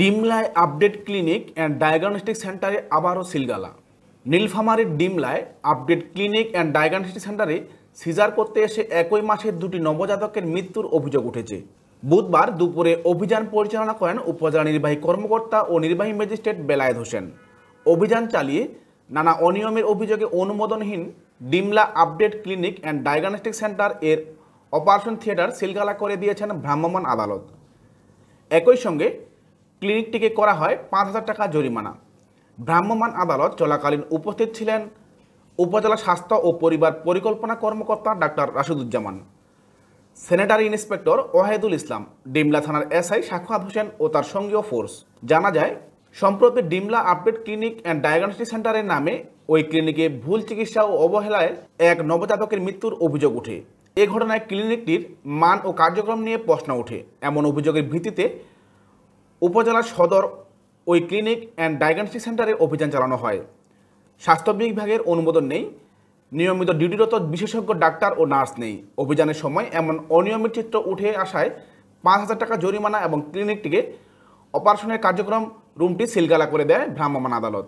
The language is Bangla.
ডিমলায় আপডেট ক্লিনিক অ্যান্ড ডায়াগনস্টিক সেন্টারে আবারও সিলগালা নীলফামারের ডিমলায় আপডেট ক্লিনিক অ্যান্ড ডায়াগনস্টিক সেন্টারে সিজার করতে এসে একই মাসের দুটি নবজাতকের মৃত্যুর অভিযোগ উঠেছে বুধবার দুপুরে অভিযান পরিচালনা করেন উপজেলা নির্বাহী কর্মকর্তা ও নির্বাহী ম্যাজিস্ট্রেট বেলায়েত হোসেন অভিযান চালিয়ে নানা অনিয়মের অভিযোগে অনুমোদনহীন Dimla update clinic and diagnostic centre এর অপারেশন থিয়েটার সিলগালা করে দিয়েছেন ভ্রাম্যমাণ আদালত একই সঙ্গে ক্লিনিকটিকে করা হয় পাঁচ হাজার টাকা জরিমানা ভ্রাম্যমাণ আদালত চলাকালীন উপস্থিত ছিলেন উপজেলা স্বাস্থ্য ও পরিবার পরিকল্পনা কর্মকর্তা ডাক্তার রাশিদুজ্জামান সেনেটারি ইন্সপেক্টর ওয়াহেদুল ইসলাম ডিমলা থানার এসআই সাক্ষাৎ হোসেন ও তার সঙ্গীয় ফোর্স জানা যায় সম্প্রতি Dimla update clinic and diagnostic সেন্টারের নামে ওই ক্লিনিকে ভুল চিকিৎসা ও অবহেলায় এক নবজাতকের মৃত্যুর অভিযোগ ওঠে এ ঘটনায় ক্লিনিকটির মান ও কার্যক্রম নিয়ে প্রশ্ন ওঠে এমন অভিযোগের ভিত্তিতে উপজেলা সদর ওই ক্লিনিক অ্যান্ড ডায়াগনস্টিক সেন্টারে অভিযান চালানো হয় স্বাস্থ্য বিভাগের অনুমোদন নেই নিয়মিত ডিউটিরত বিশেষজ্ঞ ডাক্তার ও নার্স নেই অভিযানের সময় এমন অনিয়মিত চিত্র উঠে আসায় পাঁচ হাজার টাকা জরিমানা এবং ক্লিনিকটিকে অপারেশনের কার্যক্রম রুমটি সিলগালা করে দেয় ভ্রাম্যমান আদালত